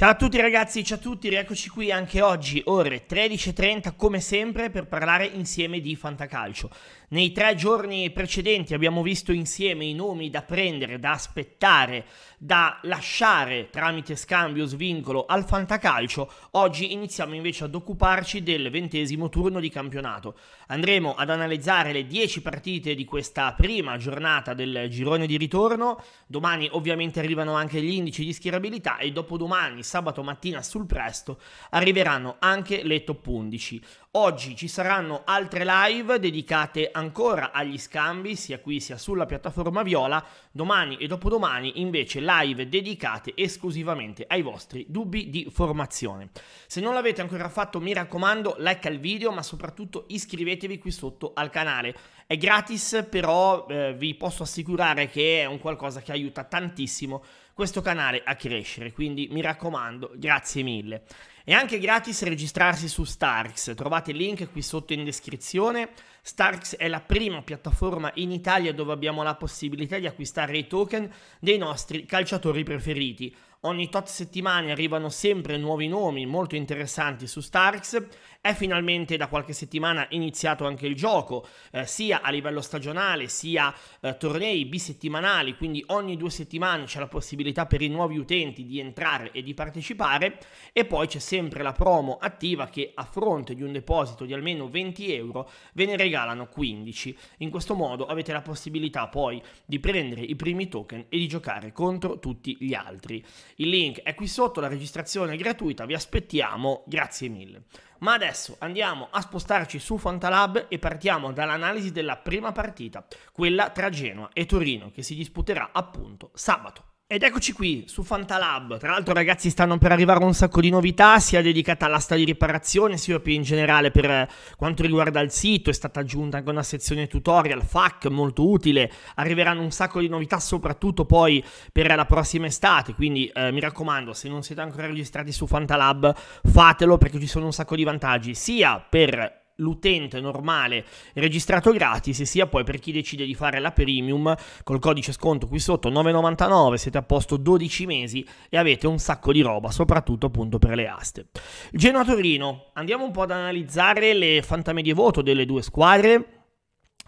Ciao a tutti ragazzi, ciao a tutti, rieccoci qui anche oggi, ore 13.30 come sempre per parlare insieme di fantacalcio. Nei tre giorni precedenti abbiamo visto insieme i nomi da prendere, da aspettare, da lasciare tramite scambio svincolo al fantacalcio. Oggi iniziamo invece ad occuparci del ventesimo turno di campionato. Andremo ad analizzare le 10 partite di questa prima giornata del girone di ritorno. Domani ovviamente arrivano anche gli indici di schierabilità e dopodomani sabato mattina sul presto arriveranno anche le top 11. Oggi ci saranno altre live dedicate ancora agli scambi, sia qui sia sulla piattaforma viola. Domani e dopodomani invece live dedicate esclusivamente ai vostri dubbi di formazione. Se non l'avete ancora fatto, mi raccomando, like al video, ma soprattutto iscrivetevi qui sotto al canale. È gratis, però eh, vi posso assicurare che è un qualcosa che aiuta tantissimo questo canale a crescere, quindi mi raccomando, grazie mille. È anche gratis registrarsi su Starks, trovate il link qui sotto in descrizione. Starks è la prima piattaforma in Italia dove abbiamo la possibilità di acquistare i token dei nostri calciatori preferiti. Ogni tot settimane arrivano sempre nuovi nomi molto interessanti su Starks è finalmente da qualche settimana iniziato anche il gioco, eh, sia a livello stagionale, sia eh, tornei bisettimanali, quindi ogni due settimane c'è la possibilità per i nuovi utenti di entrare e di partecipare e poi c'è sempre la promo attiva che a fronte di un deposito di almeno 20 euro ve ne regalano 15. In questo modo avete la possibilità poi di prendere i primi token e di giocare contro tutti gli altri. Il link è qui sotto, la registrazione è gratuita, vi aspettiamo, grazie mille. Ma adesso andiamo a spostarci su Fantalab e partiamo dall'analisi della prima partita, quella tra Genoa e Torino, che si disputerà appunto sabato. Ed eccoci qui su Fantalab. Tra l'altro, ragazzi, stanno per arrivare un sacco di novità, sia dedicata all'asta di riparazione, sia più in generale per eh, quanto riguarda il sito. È stata aggiunta anche una sezione tutorial, FAC, molto utile. Arriveranno un sacco di novità, soprattutto poi per la prossima estate. Quindi eh, mi raccomando, se non siete ancora registrati su Fantalab, fatelo perché ci sono un sacco di vantaggi, sia per l'utente normale registrato gratis sia poi per chi decide di fare la premium col codice sconto qui sotto 9,99 siete a posto 12 mesi e avete un sacco di roba soprattutto appunto per le aste Genoa Torino andiamo un po' ad analizzare le fantamedie voto delle due squadre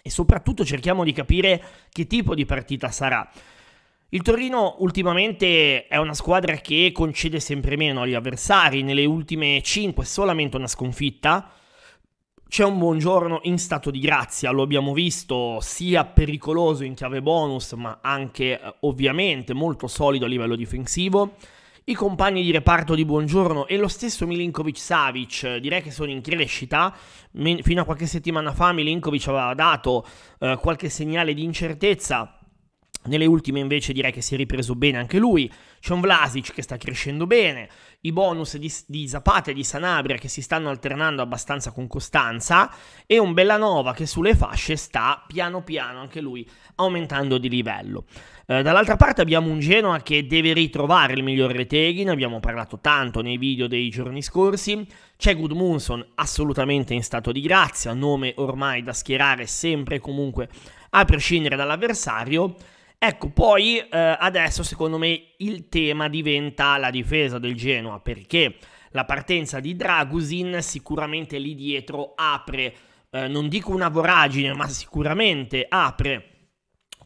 e soprattutto cerchiamo di capire che tipo di partita sarà il Torino ultimamente è una squadra che concede sempre meno agli avversari, nelle ultime 5 solamente una sconfitta, c'è un buongiorno in stato di grazia, lo abbiamo visto sia pericoloso in chiave bonus, ma anche eh, ovviamente molto solido a livello difensivo. I compagni di reparto di Buongiorno e lo stesso Milinkovic Savic direi che sono in crescita. Fino a qualche settimana fa Milinkovic aveva dato eh, qualche segnale di incertezza nelle ultime invece direi che si è ripreso bene anche lui, c'è un Vlasic che sta crescendo bene, i bonus di, di Zapata e di Sanabria che si stanno alternando abbastanza con costanza e un Bellanova che sulle fasce sta piano piano anche lui aumentando di livello. Eh, dall'altra parte abbiamo un Genoa che deve ritrovare il miglior Ne abbiamo parlato tanto nei video dei giorni scorsi, c'è Goodmunson assolutamente in stato di grazia, nome ormai da schierare sempre e comunque a prescindere dall'avversario Ecco, poi eh, adesso secondo me il tema diventa la difesa del Genoa, perché la partenza di Dragusin sicuramente lì dietro apre, eh, non dico una voragine, ma sicuramente apre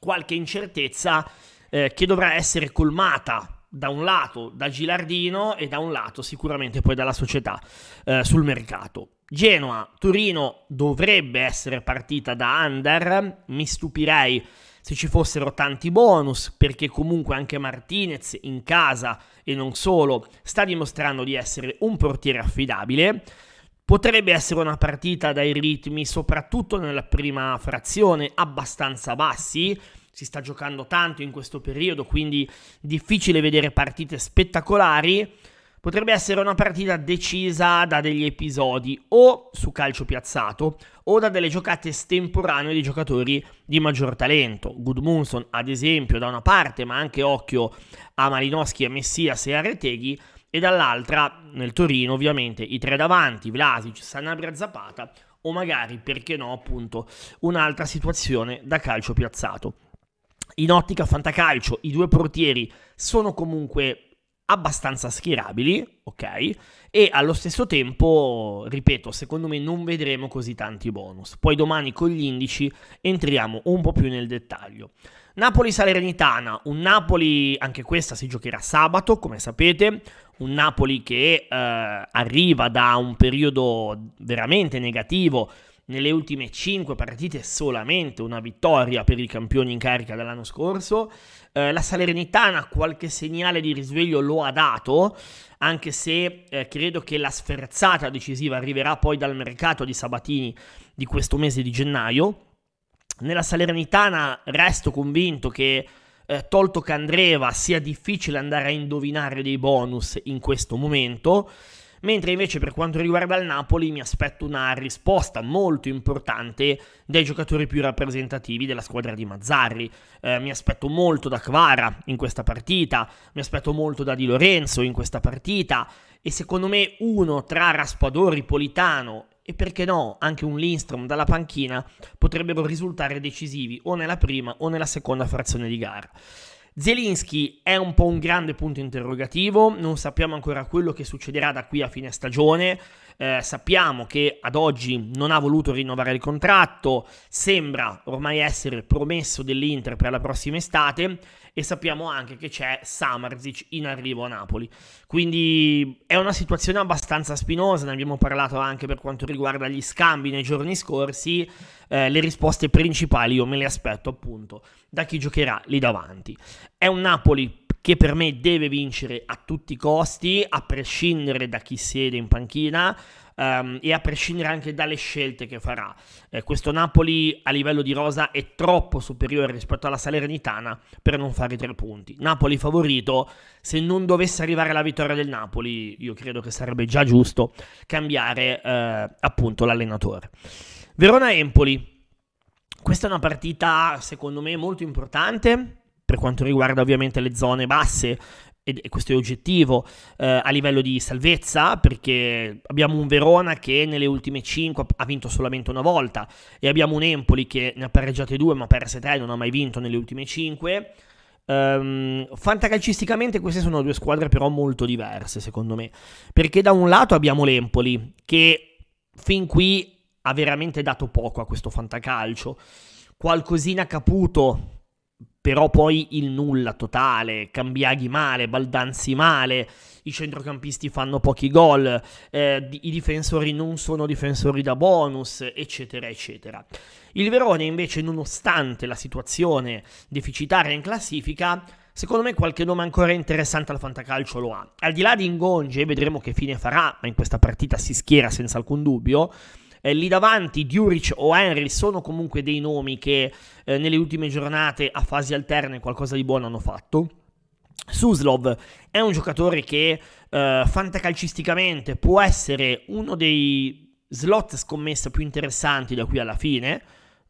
qualche incertezza eh, che dovrà essere colmata da un lato da Gilardino e da un lato sicuramente poi dalla società eh, sul mercato. Genoa, torino dovrebbe essere partita da under, mi stupirei se ci fossero tanti bonus, perché comunque anche Martinez in casa e non solo sta dimostrando di essere un portiere affidabile. Potrebbe essere una partita dai ritmi, soprattutto nella prima frazione, abbastanza bassi. Si sta giocando tanto in questo periodo, quindi difficile vedere partite spettacolari potrebbe essere una partita decisa da degli episodi o su calcio piazzato o da delle giocate estemporanee di giocatori di maggior talento. Goodmunson, ad esempio, da una parte, ma anche occhio a Malinowski, a Messias e a Reteghi, e dall'altra, nel Torino, ovviamente, i tre davanti, Vlasic, Sanabria Zapata, o magari, perché no, appunto, un'altra situazione da calcio piazzato. In ottica fantacalcio i due portieri sono comunque abbastanza schierabili, ok? E allo stesso tempo, ripeto, secondo me non vedremo così tanti bonus. Poi domani con gli indici entriamo un po' più nel dettaglio. Napoli-Salernitana, un Napoli, anche questa si giocherà sabato, come sapete, un Napoli che eh, arriva da un periodo veramente negativo nelle ultime 5 partite solamente una vittoria per i campioni in carica dell'anno scorso. Eh, la Salernitana qualche segnale di risveglio lo ha dato, anche se eh, credo che la sferzata decisiva arriverà poi dal mercato di Sabatini di questo mese di gennaio. Nella Salernitana resto convinto che eh, tolto Candreva sia difficile andare a indovinare dei bonus in questo momento mentre invece per quanto riguarda il Napoli mi aspetto una risposta molto importante dai giocatori più rappresentativi della squadra di Mazzarri. Eh, mi aspetto molto da Kvara in questa partita, mi aspetto molto da Di Lorenzo in questa partita e secondo me uno tra Raspadori, Politano e perché no anche un Lindstrom dalla panchina potrebbero risultare decisivi o nella prima o nella seconda frazione di gara. Zelinski è un po' un grande punto interrogativo, non sappiamo ancora quello che succederà da qui a fine stagione, eh, sappiamo che ad oggi non ha voluto rinnovare il contratto, sembra ormai essere promesso dell'Inter per la prossima estate e sappiamo anche che c'è Samarzic in arrivo a Napoli. Quindi è una situazione abbastanza spinosa, ne abbiamo parlato anche per quanto riguarda gli scambi nei giorni scorsi eh, le risposte principali io me le aspetto appunto da chi giocherà lì davanti. È un Napoli che per me deve vincere a tutti i costi, a prescindere da chi siede in panchina um, e a prescindere anche dalle scelte che farà. Eh, questo Napoli a livello di rosa è troppo superiore rispetto alla Salernitana per non fare tre punti. Napoli favorito, se non dovesse arrivare la vittoria del Napoli, io credo che sarebbe già giusto cambiare eh, appunto l'allenatore. Verona-Empoli. Questa è una partita, secondo me, molto importante per quanto riguarda ovviamente le zone basse, e questo è oggettivo, eh, a livello di salvezza, perché abbiamo un Verona che nelle ultime 5 ha vinto solamente una volta e abbiamo un Empoli che ne ha pareggiate due ma ha perse tre, non ha mai vinto nelle ultime 5. Um, ehm, fantacalcisticamente queste sono due squadre però molto diverse secondo me, perché da un lato abbiamo l'Empoli che fin qui ha veramente dato poco a questo fantacalcio. Qualcosina Caputo, però poi il nulla totale, Cambiaghi male, Baldanzi male, i centrocampisti fanno pochi gol, eh, i difensori non sono difensori da bonus, eccetera, eccetera. Il Verone invece, nonostante la situazione deficitaria in classifica, secondo me qualche nome ancora interessante al fantacalcio lo ha. Al di là di Ingonge, vedremo che fine farà, ma in questa partita si schiera senza alcun dubbio, eh, lì davanti Duric o Henry sono comunque dei nomi che eh, nelle ultime giornate a fasi alterne qualcosa di buono hanno fatto. Suslov è un giocatore che eh, fantacalcisticamente può essere uno dei slot scommessa più interessanti da qui alla fine.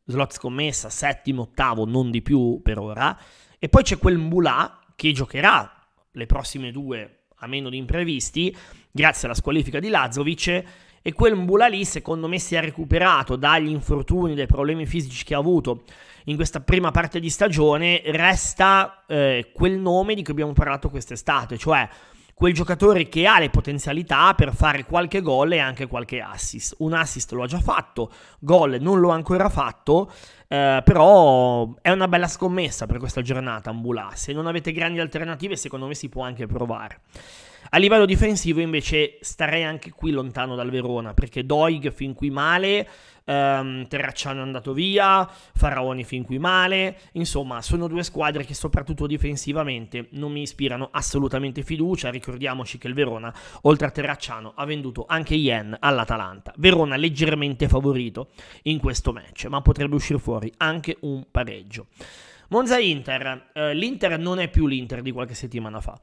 Slot scommessa, settimo, ottavo, non di più per ora. E poi c'è quel Mbula che giocherà le prossime due, a meno di imprevisti, grazie alla squalifica di Lazovic e quel Mbula lì secondo me si è recuperato dagli infortuni, dai problemi fisici che ha avuto in questa prima parte di stagione, resta eh, quel nome di cui abbiamo parlato quest'estate, cioè quel giocatore che ha le potenzialità per fare qualche gol e anche qualche assist. Un assist lo ha già fatto, gol non lo ha ancora fatto, eh, però è una bella scommessa per questa giornata Mbula. Se non avete grandi alternative, secondo me si può anche provare. A livello difensivo invece starei anche qui lontano dal Verona perché Doig fin qui male, ehm, Terracciano è andato via, Faraoni fin qui male, insomma sono due squadre che soprattutto difensivamente non mi ispirano assolutamente fiducia, ricordiamoci che il Verona oltre a Terracciano ha venduto anche Yen all'Atalanta, Verona leggermente favorito in questo match ma potrebbe uscire fuori anche un pareggio. Monza Inter, eh, l'Inter non è più l'Inter di qualche settimana fa,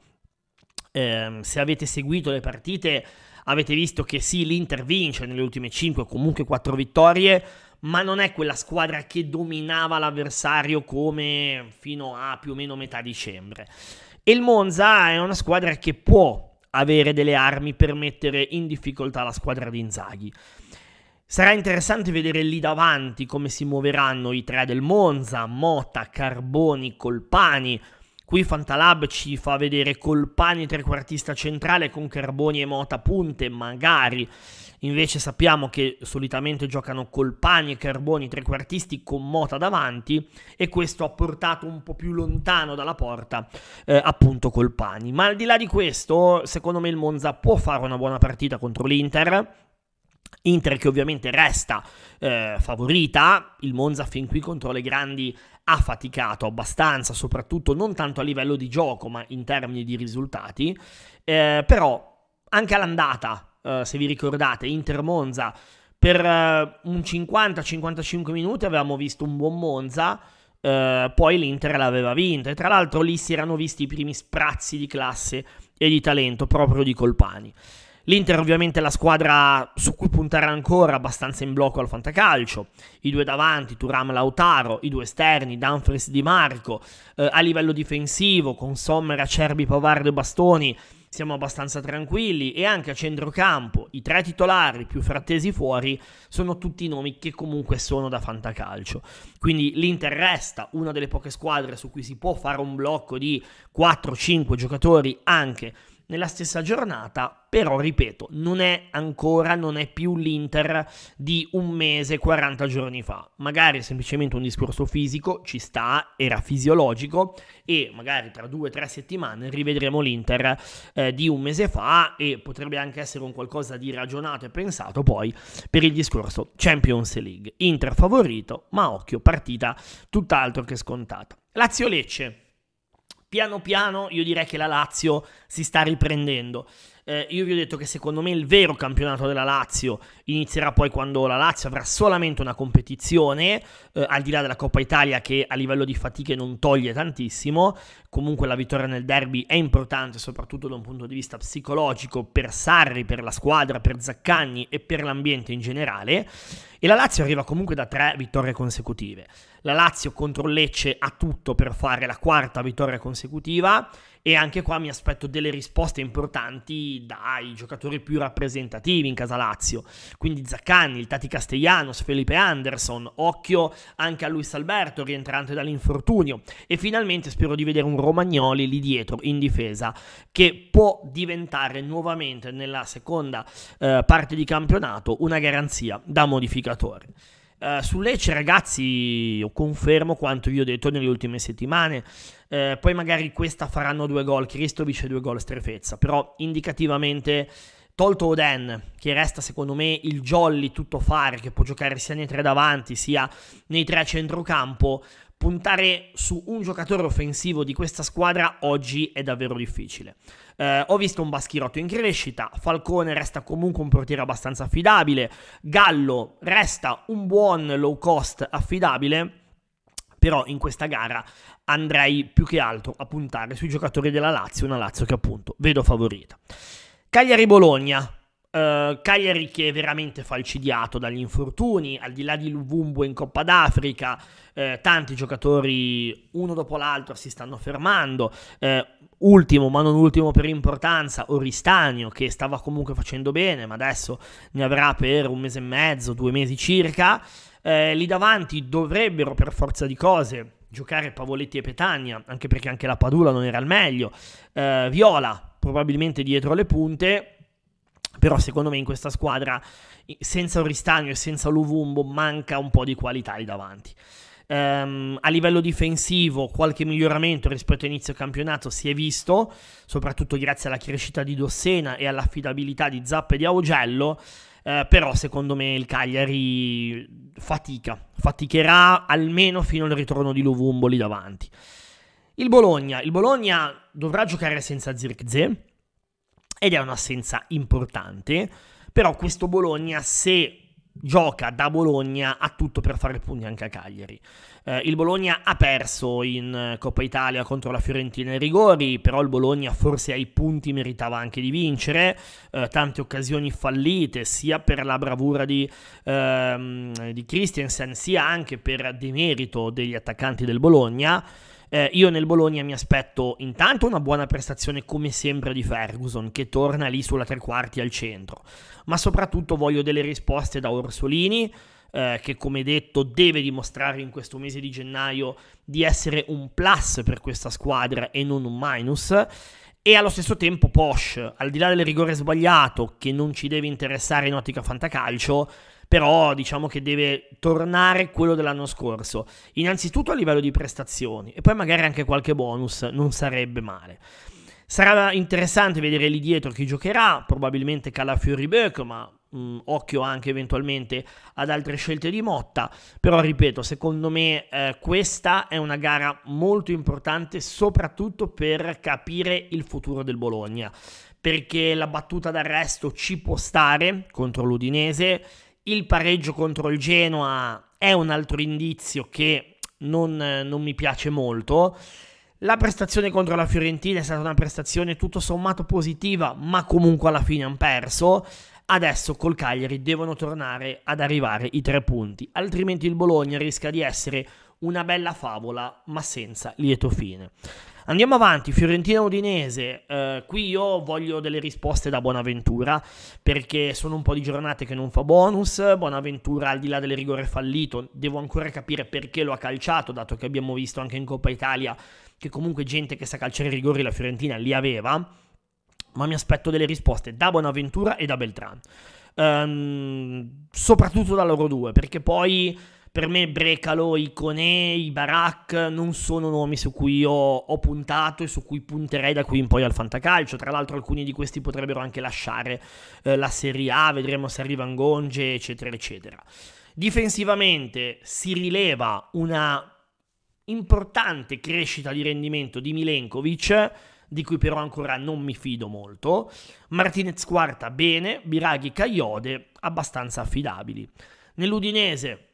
eh, se avete seguito le partite avete visto che sì, l'Inter vince nelle ultime 5, comunque 4 vittorie, ma non è quella squadra che dominava l'avversario come fino a più o meno metà dicembre. E il Monza è una squadra che può avere delle armi per mettere in difficoltà la squadra di Inzaghi. Sarà interessante vedere lì davanti come si muoveranno i tre del Monza, Mota, Carboni, Colpani, Qui Fantalab ci fa vedere Colpani trequartista centrale con Carboni e Mota punte, magari. Invece sappiamo che solitamente giocano Colpani e Carboni trequartisti con Mota davanti e questo ha portato un po' più lontano dalla porta eh, appunto Colpani. Ma al di là di questo, secondo me il Monza può fare una buona partita contro l'Inter. Inter che ovviamente resta eh, favorita, il Monza fin qui contro le grandi ha faticato abbastanza, soprattutto non tanto a livello di gioco, ma in termini di risultati. Eh, però anche all'andata, eh, se vi ricordate, Inter Monza per eh, un 50-55 minuti avevamo visto un buon Monza. Eh, poi l'Inter l'aveva vinta e tra l'altro lì si erano visti i primi sprazzi di classe e di talento proprio di Colpani. L'Inter ovviamente è la squadra su cui puntare ancora abbastanza in blocco al fantacalcio, i due davanti, Turam Lautaro, i due esterni, Danfres Di Marco, eh, a livello difensivo con Sommer, Acerbi, Pavardo e Bastoni siamo abbastanza tranquilli e anche a centrocampo i tre titolari più frattesi fuori sono tutti nomi che comunque sono da fantacalcio. Quindi l'Inter resta una delle poche squadre su cui si può fare un blocco di 4-5 giocatori anche nella stessa giornata, però ripeto, non è ancora, non è più l'Inter di un mese, 40 giorni fa. Magari è semplicemente un discorso fisico, ci sta, era fisiologico e magari tra due o tre settimane rivedremo l'Inter eh, di un mese fa e potrebbe anche essere un qualcosa di ragionato e pensato poi per il discorso Champions League. Inter favorito, ma occhio, partita tutt'altro che scontata. Lazio Lecce piano piano io direi che la Lazio si sta riprendendo. Eh, io vi ho detto che secondo me il vero campionato della Lazio inizierà poi quando la Lazio avrà solamente una competizione, eh, al di là della Coppa Italia che a livello di fatiche non toglie tantissimo, comunque la vittoria nel derby è importante soprattutto da un punto di vista psicologico per Sarri, per la squadra, per Zaccagni e per l'ambiente in generale e la Lazio arriva comunque da tre vittorie consecutive. La Lazio contro Lecce ha tutto per fare la quarta vittoria consecutiva e anche qua mi aspetto delle risposte importanti dai giocatori più rappresentativi in casa Lazio. Quindi Zaccani, il Tati Castellanos, Felipe Anderson, occhio anche a Luis Alberto rientrante dall'infortunio e finalmente spero di vedere un Romagnoli lì dietro in difesa che può diventare nuovamente nella seconda eh, parte di campionato una garanzia da modificatore. Uh, su Lecce, ragazzi, io confermo quanto vi ho detto nelle ultime settimane. Uh, poi magari questa faranno due gol, Cristo vince due gol Strefezza. Però indicativamente, tolto Oden, che resta secondo me il jolly tutto fare che può giocare sia nei tre davanti sia nei tre a centrocampo, puntare su un giocatore offensivo di questa squadra oggi è davvero difficile. Eh, ho visto un Baschirotto in crescita, Falcone resta comunque un portiere abbastanza affidabile, Gallo resta un buon low cost affidabile, però in questa gara andrei più che altro a puntare sui giocatori della Lazio, una Lazio che appunto vedo favorita. Cagliari-Bologna, Uh, Cagliari che è veramente falcidiato dagli infortuni, al di là di Luvumbo in Coppa d'Africa, eh, tanti giocatori uno dopo l'altro si stanno fermando. Eh, ultimo, ma non ultimo per importanza, Oristanio che stava comunque facendo bene, ma adesso ne avrà per un mese e mezzo, due mesi circa. Eh, lì davanti dovrebbero per forza di cose giocare Pavoletti e Petagna, anche perché anche la Padula non era il meglio. Eh, Viola probabilmente dietro le punte, però secondo me in questa squadra, senza Oristagno e senza Luvumbo, manca un po' di qualità lì davanti. Um, a livello difensivo qualche miglioramento rispetto a inizio campionato si è visto, soprattutto grazie alla crescita di Dossena e all'affidabilità di Zappe e di Augello, uh, però secondo me il Cagliari fatica, faticherà almeno fino al ritorno di Luvumbo lì davanti. Il Bologna, il Bologna dovrà giocare senza Zirkzee, ed è un'assenza importante, però questo Bologna se gioca da Bologna ha tutto per fare punti anche a Cagliari. Eh, il Bologna ha perso in eh, Coppa Italia contro la Fiorentina ai rigori, però il Bologna forse ai punti meritava anche di vincere, eh, tante occasioni fallite sia per la bravura di, ehm, di Christensen sia anche per demerito degli attaccanti del Bologna. Eh, io nel Bologna mi aspetto intanto una buona prestazione come sempre di Ferguson, che torna lì sulla tre quarti al centro, ma soprattutto voglio delle risposte da Orsolini, eh, che come detto deve dimostrare in questo mese di gennaio di essere un plus per questa squadra e non un minus e allo stesso tempo Posh, al di là del rigore sbagliato che non ci deve interessare in ottica fantacalcio, però diciamo che deve tornare quello dell'anno scorso, innanzitutto a livello di prestazioni e poi magari anche qualche bonus, non sarebbe male. Sarà interessante vedere lì dietro chi giocherà, probabilmente Calafiori Beck, ma mh, mm, occhio anche eventualmente ad altre scelte di Motta. Però ripeto, secondo me eh, questa è una gara molto importante, soprattutto per capire il futuro del Bologna. Perché la battuta d'arresto ci può stare contro l'Udinese, il pareggio contro il Genoa è un altro indizio che non, non mi piace molto. La prestazione contro la Fiorentina è stata una prestazione tutto sommato positiva, ma comunque alla fine hanno perso. Adesso col Cagliari devono tornare ad arrivare i tre punti, altrimenti il Bologna rischia di essere una bella favola, ma senza lieto fine. Andiamo avanti, Fiorentina-Udinese. Eh, qui io voglio delle risposte da Bonaventura perché sono un po' di giornate che non fa bonus. Bonaventura, al di là del rigore fallito, devo ancora capire perché lo ha calciato, dato che abbiamo visto anche in Coppa Italia che comunque gente che sa calciare i rigori la Fiorentina li aveva. Ma mi aspetto delle risposte da Bonaventura e da Beltran. Um, ehm, soprattutto da loro due, perché poi per me Brecalo, Icone, Ibarak non sono nomi su cui io ho puntato e su cui punterei da qui in poi al fantacalcio. Tra l'altro alcuni di questi potrebbero anche lasciare eh, la Serie A, vedremo se arriva Gonge, eccetera, eccetera. Difensivamente si rileva una importante crescita di rendimento di Milenkovic, di cui però ancora non mi fido molto. Martinez quarta bene, Biraghi Caiode abbastanza affidabili. Nell'Udinese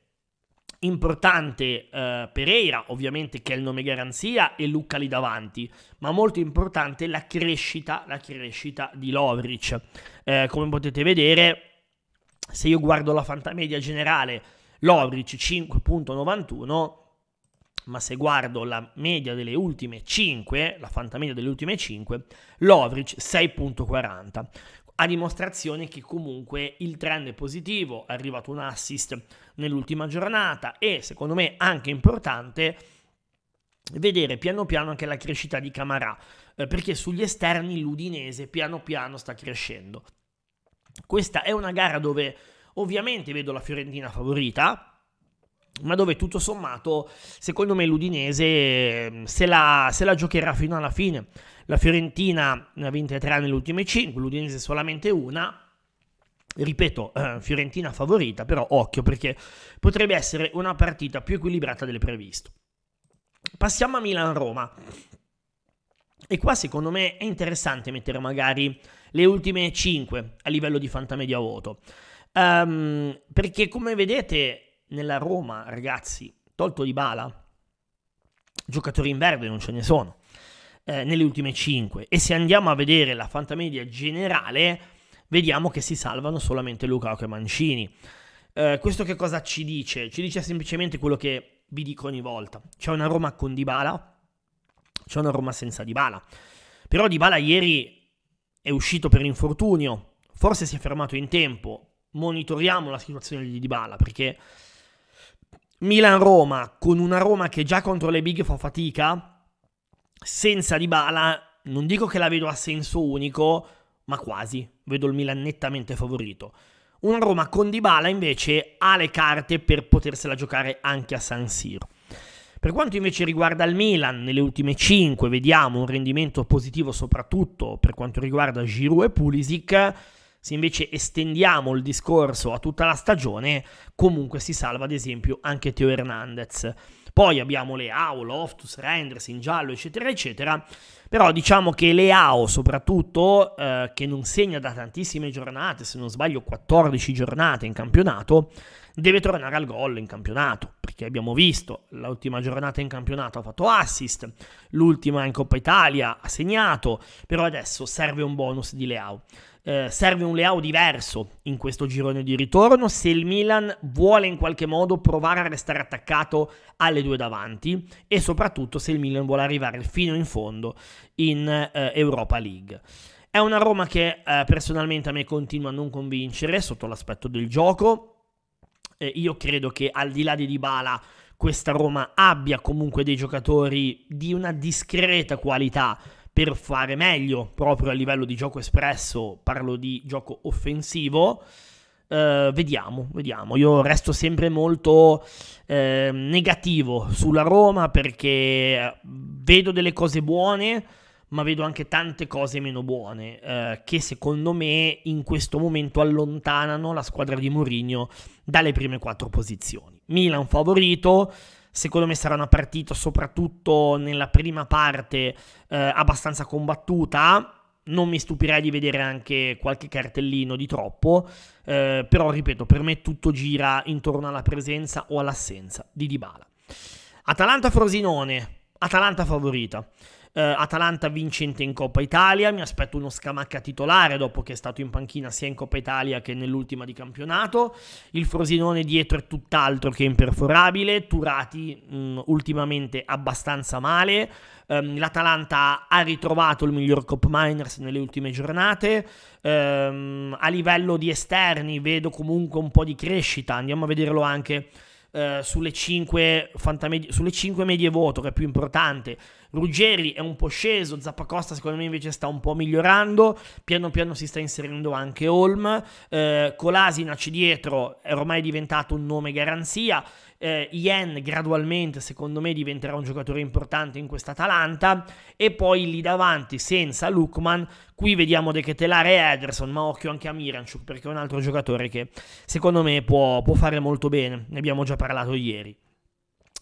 Importante eh, Pereira, ovviamente che è il nome garanzia, e Lucca lì davanti, ma molto importante la crescita, la crescita di Lovric. Eh, come potete vedere, se io guardo la fantamedia generale, Lovric 5.91, ma se guardo la media delle ultime 5, la fantamedia delle ultime 5, Lovric 6.40 a dimostrazione che comunque il trend è positivo, è arrivato un assist nell'ultima giornata e secondo me anche importante vedere piano piano anche la crescita di Camarà, eh, perché sugli esterni l'Udinese piano piano sta crescendo. Questa è una gara dove ovviamente vedo la Fiorentina favorita, ma dove tutto sommato, secondo me, l'Udinese ehm, se la, se la, giocherà fino alla fine. La Fiorentina ne ha 23 nelle ultime 5, l'Udinese solamente una ripeto, eh, Fiorentina favorita, però occhio perché potrebbe essere una partita più equilibrata del previsto. Passiamo a Milan-Roma. E qua secondo me è interessante mettere magari le ultime 5 a livello di fantamedia voto. Um, perché come vedete nella Roma, ragazzi, tolto di bala, giocatori in verde non ce ne sono eh, nelle ultime 5. E se andiamo a vedere la fantamedia generale, vediamo che si salvano solamente Lukaku e Mancini. Eh, questo che cosa ci dice? Ci dice semplicemente quello che vi dico ogni volta. C'è una Roma con Dybala, c'è una Roma senza Dybala. Però Dybala ieri è uscito per infortunio, forse si è fermato in tempo. Monitoriamo la situazione di Dybala perché Milan-Roma con una Roma che già contro le big fa fatica, senza Dybala, non dico che la vedo a senso unico, ma quasi. Vedo il Milan nettamente favorito. Una Roma con Dybala invece ha le carte per potersela giocare anche a San Siro. Per quanto invece riguarda il Milan, nelle ultime 5 vediamo un rendimento positivo soprattutto per quanto riguarda Giroud e Pulisic. Se invece estendiamo il discorso a tutta la stagione, comunque si salva ad esempio anche Teo Hernandez. Poi abbiamo le AO, Loftus, Renders in giallo, eccetera, eccetera. Però diciamo che le AO, soprattutto, eh, che non segna da tantissime giornate, se non sbaglio 14 giornate in campionato, deve tornare al gol in campionato, perché abbiamo visto l'ultima giornata in campionato ha fatto assist, l'ultima in Coppa Italia ha segnato, però adesso serve un bonus di Leao. Eh, serve un layout diverso in questo girone di ritorno se il Milan vuole in qualche modo provare a restare attaccato alle due davanti e soprattutto se il Milan vuole arrivare fino in fondo in eh, Europa League. È una Roma che eh, personalmente a me continua a non convincere sotto l'aspetto del gioco. Eh, io credo che al di là di Dybala questa Roma abbia comunque dei giocatori di una discreta qualità per fare meglio proprio a livello di gioco espresso, parlo di gioco offensivo. Uh, vediamo, vediamo. Io resto sempre molto eh, negativo sulla Roma perché eh, vedo delle cose buone, ma vedo anche tante cose meno buone eh, che secondo me in questo momento allontanano la squadra di Mourinho dalle prime quattro posizioni. Milan favorito, secondo me sarà una partita soprattutto nella prima parte eh, abbastanza combattuta. Non mi stupirei di vedere anche qualche cartellino di troppo, eh, però ripeto, per me tutto gira intorno alla presenza o all'assenza di Dybala. Atalanta-Frosinone, Atalanta favorita. Eh, Atalanta vincente in Coppa Italia, mi aspetto uno Scamacca titolare dopo che è stato in panchina sia in Coppa Italia che nell'ultima di campionato. Il Frosinone dietro è tutt'altro che imperforabile, Turati mh, mm, ultimamente abbastanza male. Um, L'Atalanta ha ritrovato il miglior Cop Miners nelle ultime giornate. Um, a livello di esterni vedo comunque un po' di crescita, andiamo a vederlo anche. Uh, sulle, 5 sulle 5 medie voto, che è più importante, Ruggeri è un po' sceso, Zappacosta secondo me invece sta un po' migliorando, piano piano si sta inserendo anche Holm, eh, Colasinac dietro è ormai diventato un nome garanzia, eh, Yen gradualmente secondo me diventerà un giocatore importante in questa Atalanta e poi lì davanti senza Lukman qui vediamo De Ketelare e Ederson ma occhio anche a Miranchuk perché è un altro giocatore che secondo me può, può fare molto bene ne abbiamo già parlato ieri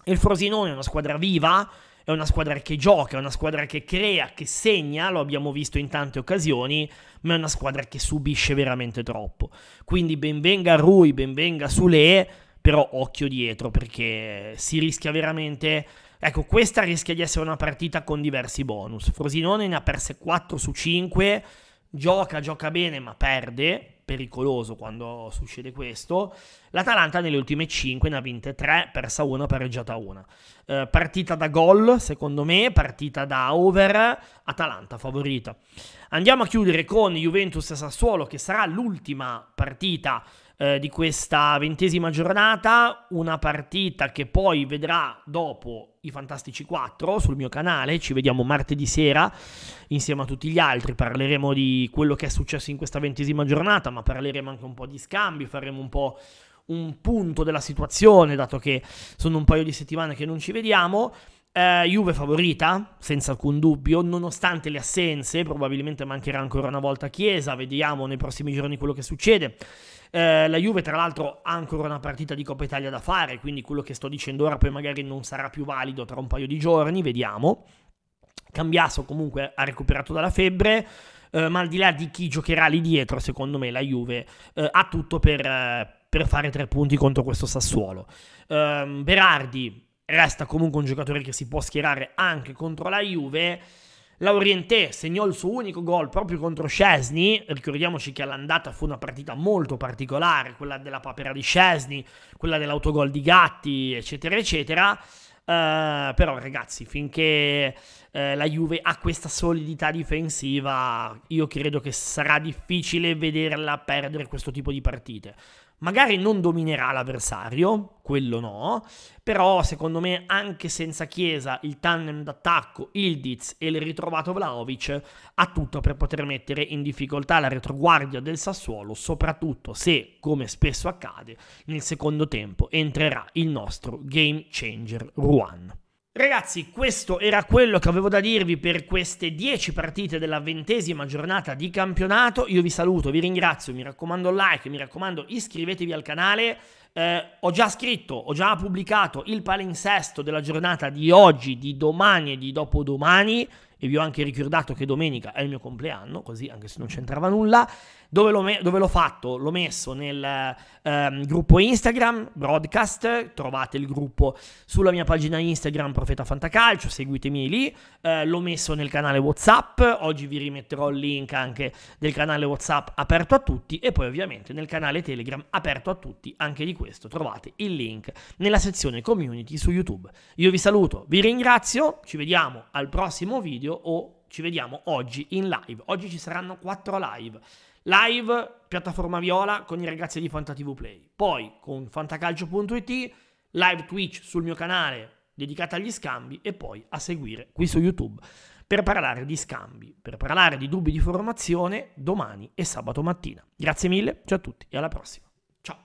il Frosinone è una squadra viva è una squadra che gioca, è una squadra che crea, che segna, lo abbiamo visto in tante occasioni, ma è una squadra che subisce veramente troppo. Quindi benvenga Rui, benvenga Sule, però occhio dietro perché si rischia veramente... Ecco, questa rischia di essere una partita con diversi bonus. Frosinone ne ha perse 4 su 5, gioca, gioca bene, ma perde, pericoloso quando succede questo. L'Atalanta nelle ultime 5 ne ha vinte 3, persa 1, pareggiata 1. Eh, partita da gol, secondo me, partita da over, Atalanta favorita. Andiamo a chiudere con Juventus e Sassuolo, che sarà l'ultima partita eh, di questa ventesima giornata, una partita che poi vedrà dopo i Fantastici 4 sul mio canale, ci vediamo martedì sera insieme a tutti gli altri, parleremo di quello che è successo in questa ventesima giornata, ma parleremo anche un po' di scambi, faremo un po' un punto della situazione, dato che sono un paio di settimane che non ci vediamo. Eh, Juve favorita, senza alcun dubbio, nonostante le assenze, probabilmente mancherà ancora una volta Chiesa, vediamo nei prossimi giorni quello che succede. Eh, la Juve, tra l'altro, ha ancora una partita di Coppa Italia da fare, quindi quello che sto dicendo ora poi magari non sarà più valido tra un paio di giorni, vediamo. Cambiasso comunque ha recuperato dalla febbre. Eh, ma al di là di chi giocherà lì dietro, secondo me la Juve eh, ha tutto per, eh, per fare tre punti contro questo Sassuolo. Um, Berardi resta comunque un giocatore che si può schierare anche contro la Juve. Laurienté segnò il suo unico gol proprio contro Scesni, ricordiamoci che all'andata fu una partita molto particolare, quella della papera di Scesni, quella dell'autogol di Gatti, eccetera, eccetera. Uh, però ragazzi, finché uh, la Juve ha questa solidità difensiva, io credo che sarà difficile vederla perdere questo tipo di partite. Magari non dominerà l'avversario, quello no, però secondo me anche senza Chiesa il tandem d'attacco, Ildiz e il ritrovato Vlaovic ha tutto per poter mettere in difficoltà la retroguardia del Sassuolo, soprattutto se, come spesso accade, nel secondo tempo entrerà il nostro game changer Ruan. Ragazzi, questo era quello che avevo da dirvi per queste 10 partite della ventesima giornata di campionato. Io vi saluto, vi ringrazio, mi raccomando like, mi raccomando iscrivetevi al canale. Eh, ho già scritto, ho già pubblicato il palinsesto della giornata di oggi, di domani e di dopodomani e vi ho anche ricordato che domenica è il mio compleanno, così anche se non c'entrava nulla. Dove l'ho, me- dove l'ho fatto? L'ho messo nel ehm, gruppo Instagram, broadcast, trovate il gruppo sulla mia pagina Instagram Profeta Fantacalcio, seguitemi lì, eh, l'ho messo nel canale Whatsapp, oggi vi rimetterò il link anche del canale Whatsapp aperto a tutti e poi ovviamente nel canale Telegram aperto a tutti, anche di questo trovate il link nella sezione community su YouTube. Io vi saluto, vi ringrazio, ci vediamo al prossimo video o ci vediamo oggi in live. Oggi ci saranno quattro live live, piattaforma viola con i ragazzi di FantaTV Play. Poi con fantacalcio.it, live Twitch sul mio canale dedicata agli scambi e poi a seguire qui su YouTube per parlare di scambi, per parlare di dubbi di formazione domani e sabato mattina. Grazie mille, ciao a tutti e alla prossima. Ciao.